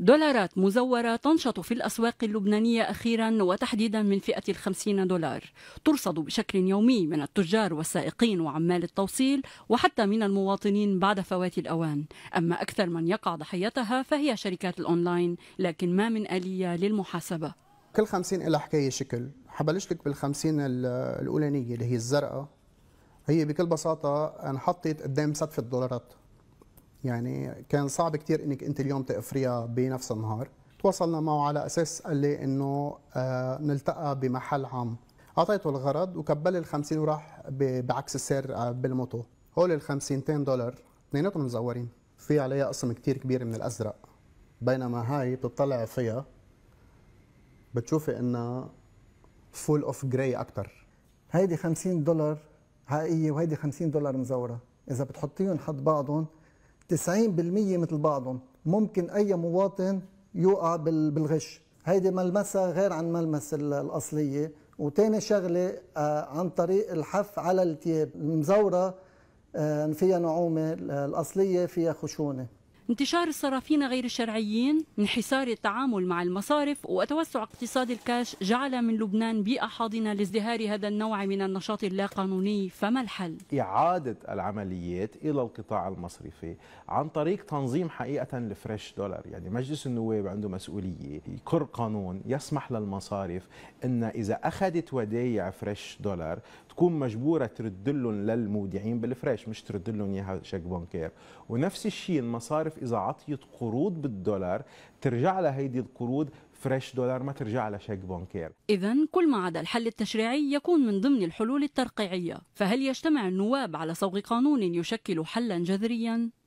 دولارات مزورة تنشط في الأسواق اللبنانية أخيرا وتحديدا من فئة الخمسين دولار ترصد بشكل يومي من التجار والسائقين وعمال التوصيل وحتى من المواطنين بعد فوات الأوان أما أكثر من يقع ضحيتها فهي شركات الأونلاين لكن ما من آلية للمحاسبة كل خمسين إلى حكاية شكل حبلش لك بالخمسين الأولانية اللي هي الزرقاء هي بكل بساطة انحطت قدام سقف الدولارات يعني كان صعب كثير انك انت اليوم تقفريها بنفس النهار تواصلنا معه على اساس قال لي انه آه نلتقى بمحل عام اعطيته الغرض وكبل ال 50 وراح بعكس السير آه، بالموتو هول ال 50 دولار اثنيناتهم مزورين في عليها قسم كثير كبير من الازرق بينما هاي بتطلع فيها بتشوفي انها فول اوف جراي اكثر هيدي 50 دولار حقيقيه وهيدي 50 دولار مزوره اذا بتحطيهم حد بعضهم 90% مثل بعضهم ممكن اي مواطن يوقع بالغش هيدي ملمسها غير عن ملمس الاصليه وتاني شغله آه، عن طريق الحف على الثياب المزوره آه، فيها نعومه الاصليه فيها خشونه انتشار الصرافين غير الشرعيين انحسار التعامل مع المصارف وتوسع اقتصاد الكاش جعل من لبنان بيئة حاضنة لازدهار هذا النوع من النشاط اللاقانوني فما الحل؟ إعادة العمليات إلى القطاع المصرفي عن طريق تنظيم حقيقة الفريش دولار يعني مجلس النواب عنده مسؤولية يكر قانون يسمح للمصارف أن إذا أخذت ودايع فريش دولار تكون مجبورة ترد لهم للمودعين بالفريش مش ترد لهم إياها شيك بنكير ونفس الشيء المصارف اذا عطيت قروض بالدولار ترجع لها هيدي القروض فريش دولار ما ترجع شيك بونكير اذا كل ما عدا الحل التشريعي يكون من ضمن الحلول الترقيعيه فهل يجتمع النواب على صوغ قانون يشكل حلا جذريا